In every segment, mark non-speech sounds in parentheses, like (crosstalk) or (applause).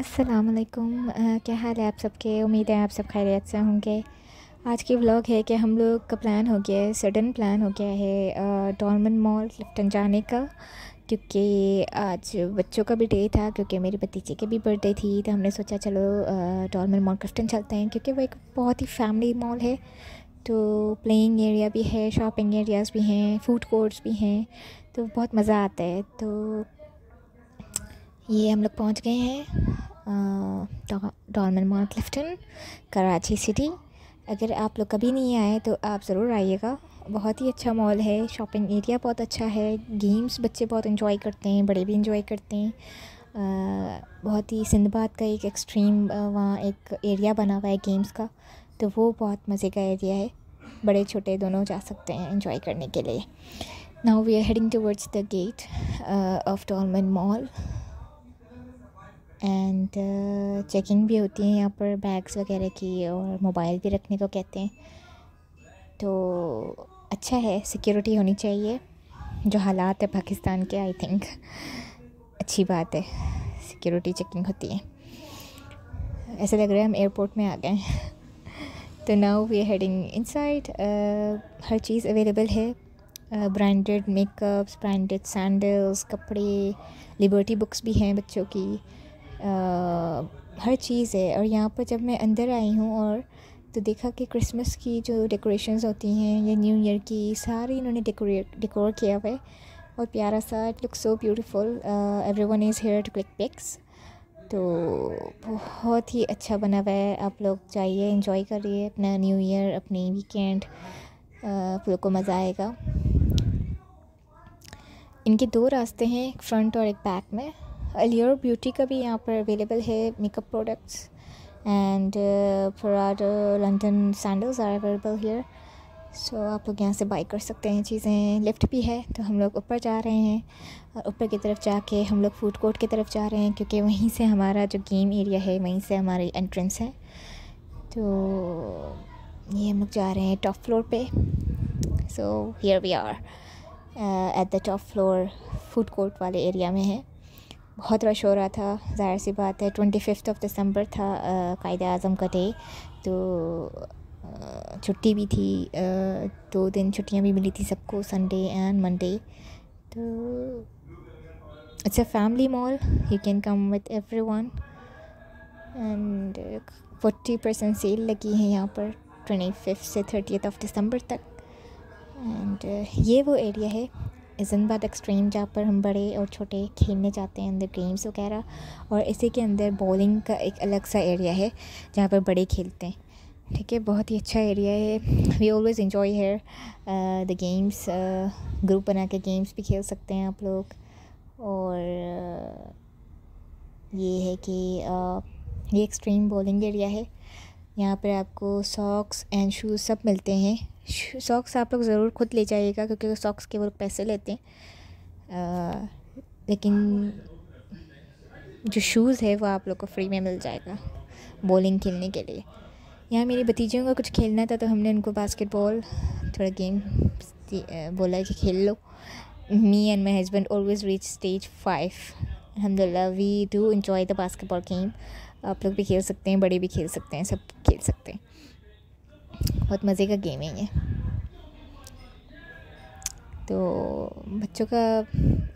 असलकुम क्या हाल है आप सबके उम्मीद है आप सब खैरियत से होंगे आज की व्लॉग है कि हम लोग का प्लान हो गया है सडन प्लान हो गया है डॉलमन मॉल लिफ्टन जाने का क्योंकि आज बच्चों का भी डे था क्योंकि मेरी भतीजे की भी बर्थडे थी तो हमने सोचा चलो डॉलमन मॉल क्लिफ्टन चलते हैं क्योंकि वो एक बहुत ही फैमिली मॉल है तो प्लेइंग एरिया भी है शॉपिंग एरियाज़ भी हैं फूड कोर्ट्स भी हैं तो बहुत मज़ा आता है तो ये हम लोग पहुँच गए हैं डॉलमन माउंट लिफ्टन कराची सिटी अगर आप लोग कभी नहीं आए तो आप ज़रूर आइएगा बहुत ही अच्छा मॉल है शॉपिंग एरिया बहुत अच्छा है गेम्स बच्चे बहुत इन्जॉय करते हैं बड़े भी इन्जॉय करते हैं आ, बहुत ही सिंधबाद का एक एक्सट्रीम वहाँ एक एरिया बना हुआ है गेम्स का तो वो बहुत मज़े का एरिया है बड़े छोटे दोनों जा सकते हैं इन्जॉय करने के लिए now we are heading towards the gate of Dolmen mall and checking uh, भी होती है यहाँ पर बैग्स वगैरह की और मोबाइल भी रखने को कहते हैं तो अच्छा है सिक्योरिटी होनी चाहिए जो हालात है पाकिस्तान के आई थिंक अच्छी बात है सिक्योरिटी चेकिंग होती है ऐसा लग रहा है हम एयरपोर्ट में आ गए तो now we are heading inside हर चीज़ अवेलेबल है ब्रांडेड मेकअप्स ब्रांडेड सैंडल्स कपड़े लिबर्टी बुक्स भी हैं बच्चों की हर चीज़ है और यहाँ पर जब मैं अंदर आई हूँ और तो देखा कि क्रिसमस की जो डेकोरेशंस होती हैं या न्यू ईयर की सारी इन्होंने डेकोरेट डेकोर किया हुआ है और प्यारा सा it look so beautiful everyone is here to click pics तो बहुत ही अच्छा बना हुआ है आप लोग जाइए इंजॉय करिए अपना न्यू ईयर अपनी वीकेंड आप लोग को मज़ा आएगा इनके दो रास्ते हैं एक फ्रंट और एक बैक में अलियोर ब्यूटी का भी यहाँ पर अवेलेबल है मेकअप प्रोडक्ट्स एंड फराड London sandals are available here so आप लोग यहाँ से बाई कर सकते हैं चीज़ें लिफ्ट भी है तो हम लोग ऊपर जा रहे हैं और ऊपर की तरफ जाके हम लोग फूड कोर्ट की तरफ जा रहे हैं क्योंकि वहीं से हमारा जो गेम एरिया है वहीं से हमारी एंट्रेंस है तो ये हम लोग जा रहे हैं टॉप फ्लोर पे so here we are at the top floor food court वाले एरिया में है बहुत रश हो रहा था ज़ाहिर सी बात है ट्वेंटी फिफ्थ ऑफ दिसंबर था कायद अज़म का डे तो छुट्टी भी थी दो दिन छुट्टियां भी मिली थी सबको संडे एंड मंडे तो it's a family mall you can come with everyone and forty percent sale लगी है यहाँ पर ट्वेंटी फिफ्थ से थर्टी ऑफ दिसंबर तक एंड ये वो एरिया है इसन बात एक्सट्रीम जहाँ पर हम बड़े और छोटे खेलने जाते हैं अंदर गेम्स वगैरह और इसी के अंदर बॉलिंग का एक अलग सा एरिया है जहाँ पर बड़े खेलते हैं ठीक है बहुत ही अच्छा एरिया है we always enjoy here the games group बना के गेम्स भी खेल सकते हैं आप लोग और uh, ये है कि uh, ये एक्सट्रीम बॉलिंग एरिया है यहाँ पर आपको सॉक्स एंड शूज़ सब मिलते हैं सॉक्स आप लोग ज़रूर खुद ले जाइएगा क्योंकि सॉक्स के वो पैसे लेते हैं आ, लेकिन जो शूज़ है वो आप लोग को फ्री में मिल जाएगा बॉलिंग खेलने के लिए यहाँ मेरी भतीजियों का कुछ खेलना था तो हमने उनको बास्केटबॉल थोड़ा गेम बोला कि खेल लो me and my husband always reach stage five अलहमदिल्ला we do enjoy the basketball game आप लोग भी खेल सकते हैं बड़े भी खेल सकते हैं सब खेल सकते हैं बहुत मज़े का गेम है ये तो बच्चों का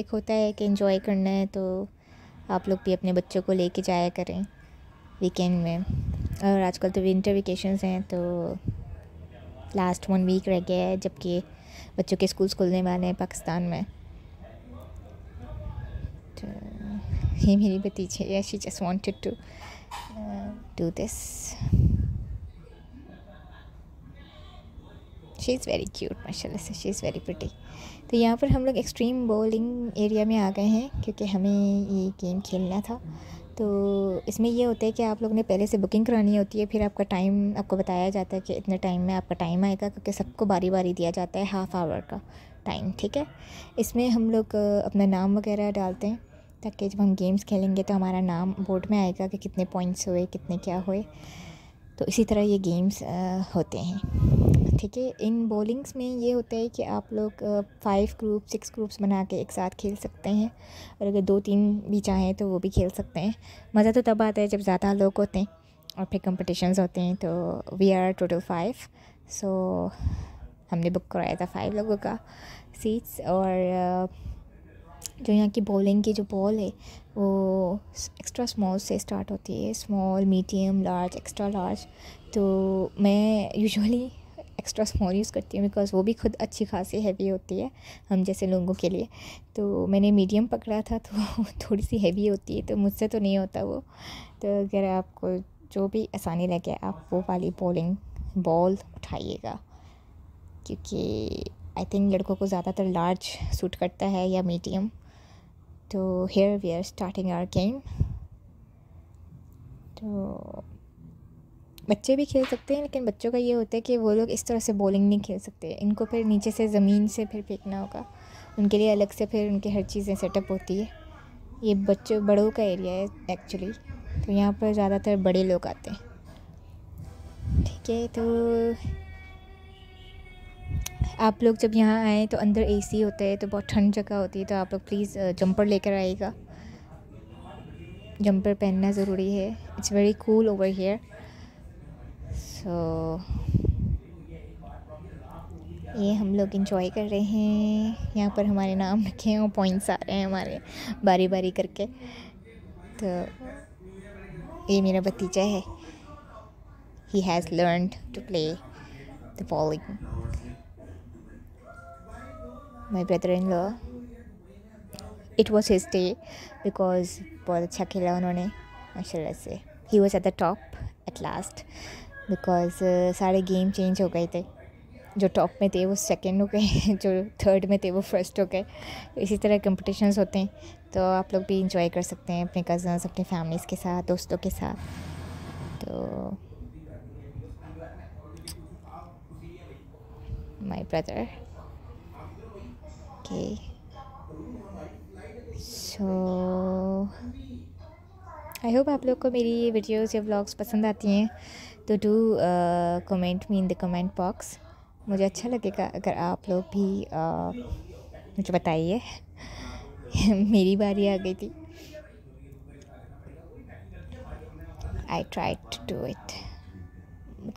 एक होता है कि इन्जॉय करना है तो आप लोग भी अपने बच्चों को लेके जाया करें वीकेंड में और आजकल तो विंटर वेकेशंस हैं तो लास्ट वन वीक रह गया है जबकि बच्चों के स्कूल्स खुलने वाले हैं पाकिस्तान में तो ये मेरी भतीजी है she just wanted to do this she is very cute माशाल्लाह से शी इज़ वेरी प्रटी तो यहाँ पर हम लोग एक्सट्रीम बॉलिंग एरिया में आ गए हैं क्योंकि हमें ये गेम खेलना था तो इसमें यह होता है कि आप लोग ने पहले से बुकिंग करानी होती है फिर आपका टाइम आपको बताया जाता है कि इतने टाइम में आपका टाइम आएगा क्योंकि सबको बारी बारी दिया जाता है हाफ़ आवर का टाइम ठीक है इसमें हम लोग अपना नाम वगैरह डालते हैं ताकि जब हम गेम्स खेलेंगे तो हमारा नाम बोर्ड में आएगा कि कितने पॉइंट्स हुए कितने क्या हुए तो इसी तरह ये गेम्स होते हैं ठीक है इन बॉलिंग्स में ये होता है कि आप लोग फाइव ग्रुप सिक्स ग्रुप्स बना के एक साथ खेल सकते हैं और अगर दो तीन भी चाहें तो वो भी खेल सकते हैं मज़ा तो तब आता है जब ज़्यादा लोग होते हैं और फिर कंपटिशन्स होते हैं तो we are total five so हमने बुक कराया था फाइव लोगों का सीट्स और जो यहाँ की बॉलिंग की जो बॉल है वो एक्स्ट्रा स्मॉल से स्टार्ट होती है small medium large extra large तो मैं यूजुअली एक्स्ट्रा स्मॉल यूज़ करती हूँ बिकॉज़ वो भी खुद अच्छी खासी हैवी होती है हम जैसे लोगों के लिए तो मैंने मीडियम पकड़ा था तो थोड़ी सी हैवी होती है तो मुझसे तो नहीं होता वो तो अगर आपको जो भी आसानी लगे आप वो वाली बॉलिंग बॉल उठाइएगा क्योंकि आई थिंक लड़कों को ज़्यादातर लार्ज सूट करता है या मीडियम तो here we are starting our game तो बच्चे भी खेल सकते हैं लेकिन बच्चों का ये होता है कि वो लोग इस तरह से बॉलिंग नहीं खेल सकते इनको फिर नीचे से ज़मीन से फिर फेंकना होगा उनके लिए अलग से फिर उनके हर चीज़ें सेटअप होती है ये बच्चों बड़ों का एरिया है एक्चुअली तो यहाँ पर ज़्यादातर बड़े लोग आते हैं ठीक है तो आप लोग जब यहाँ आएँ तो अंदर ए सी होता है तो बहुत ठंड जगह होती है तो आप लोग प्लीज़ जंपर लेकर आइएगा जंपर पहनना ज़रूरी है it's very cool over here so ये हम लोग इन्जॉय कर रहे हैं यहाँ पर हमारे नाम रखे हैं और पॉइंट्स आ रहे हैं हमारे बारी बारी करके तो ये मेरा भतीजा है he has learn to play the bowling my brother in law. It was his day because बहुत अच्छा खेला उन्होंने माशा से he was at the top at last because सारे गेम चेंज हो गए थे जो टॉप में थे वो सेकेंड हो गए (laughs) जो थर्ड में थे वो फर्स्ट हो गए इसी तरह कम्पटिशन्स होते हैं तो आप लोग भी इंजॉय कर सकते हैं अपने कज़न्स अपने फैमिलीज़ के साथ दोस्तों के साथ तो my brother okay so I hope आप लोग को मेरी वीडियोज़ या ब्लॉग्स पसंद आती हैं तो do comment me in the comment box मुझे अच्छा लगेगा अगर आप लोग भी uh, मुझे बताइए (laughs) मेरी बारी आ गई थी I try to do it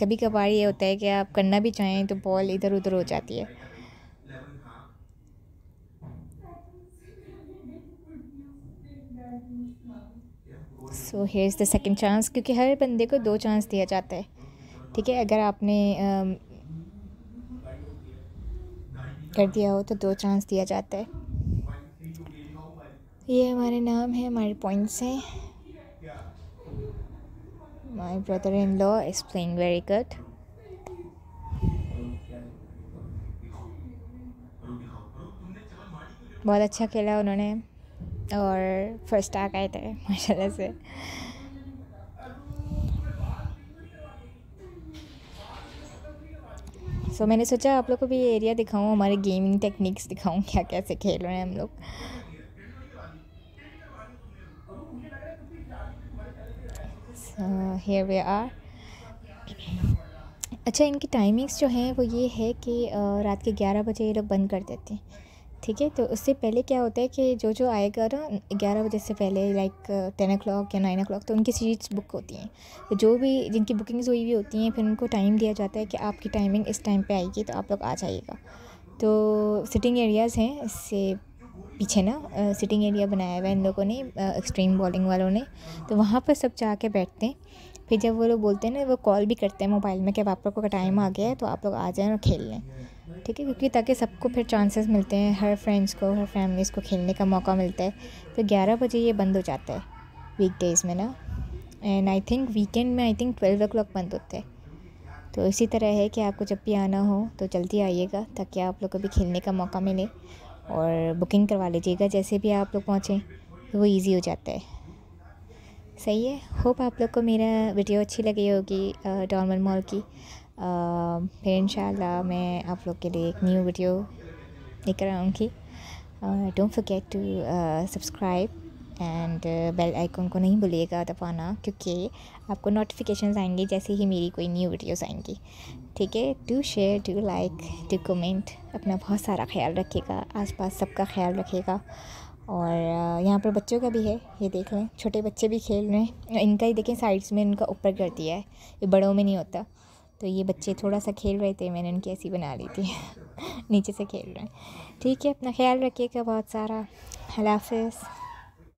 कभी कभार ये होता है कि आप करना भी चाहें तो बॉल इधर उधर हो जाती है so here is the second chance क्योंकि हर बंदे को दो चांस दिया जाता है ठीक है अगर आपने um, कर दिया हो तो दो चांस दिया जाता है ये हमारे नाम है हमारे पॉइंट्स हैं my brother in law is playing very good बहुत अच्छा खेला उन्होंने और फर्स्ट आ गए थे (laughs) माशाल्लाह से सो so, मैंने सोचा आप लोग को भी ये एरिया दिखाऊँ हमारे गेमिंग टेक्निक्स दिखाऊँ क्या कैसे खेल रहे हैं हम लोग हेयर वे आर अच्छा इनकी टाइमिंग्स जो हैं वो ये है कि रात के ग्यारह बजे ये लोग बंद कर देते हैं ठीक है तो उससे पहले क्या होता है कि जो जो आएगा ना ग्यारह बजे से पहले लाइक टेन ओ क्लॉक या नाइन ओ क्लॉक तो उनकी सीट्स बुक होती हैं तो जो भी जिनकी बुकिंग्स हुई हुई होती हैं फिर उनको टाइम दिया जाता है कि आपकी टाइमिंग इस टाइम पे आएगी तो आप लोग आ जाइएगा तो सिटिंग एरियाज़ हैं इससे पीछे ना सिटिंग एरिया बनाया हुआ है इन लोगों ने एक्सट्रीम बॉलिंग वालों ने तो वहाँ पर सब जाके बैठते हैं फिर जब वो लोग बोलते हैं ना वो कॉल भी करते हैं मोबाइल में कि अब आप लोगों का टाइम आ गया है तो आप लोग आ जाएँ और खेल लें ठीक है क्योंकि ताकि सबको फिर चांसेस मिलते हैं हर फ्रेंड्स को हर फैमिलीज़ को खेलने का मौका मिलता है तो ग्यारह बजे ये बंद हो जाता है वीक डेज़ में ना एंड आई थिंक वीकेंड में आई थिंक ट्वेल्व ओ बंद होता है तो इसी तरह है कि आपको जब भी आना हो तो जल्दी आइएगा ताकि आप लोग को भी खेलने का मौका मिले और बुकिंग करवा लीजिएगा जैसे भी आप लोग पहुँचें तो वो ईज़ी हो जाता है सही है होप आप लोग को मेरा वीडियो अच्छी लगी होगी डॉर्मल मॉल की फिर इन मैं आप लोग के लिए एक न्यू वीडियो लेकर आऊँगी don't forget to subscribe and bell icon को नहीं भूलिएगा दबाना क्योंकि आपको नोटिफिकेशन आएंगे जैसे ही मेरी कोई न्यू वीडियोस आएंगी ठीक है do share do like do comment अपना बहुत सारा ख्याल रखिएगा आसपास सबका ख्याल रखिएगा और यहाँ पर बच्चों का भी है ये देख लें छोटे बच्चे भी खेल रहे हैं इनका ही देखें साइड्स में इनका ऊपर कर दिया है ये बड़ों में नहीं होता तो ये बच्चे थोड़ा सा खेल रहे थे मैंने उनकी ऐसी बना ली थी (laughs) नीचे से खेल रहे हैं ठीक है अपना ख्याल रखिएगा बहुत सारा हलाफ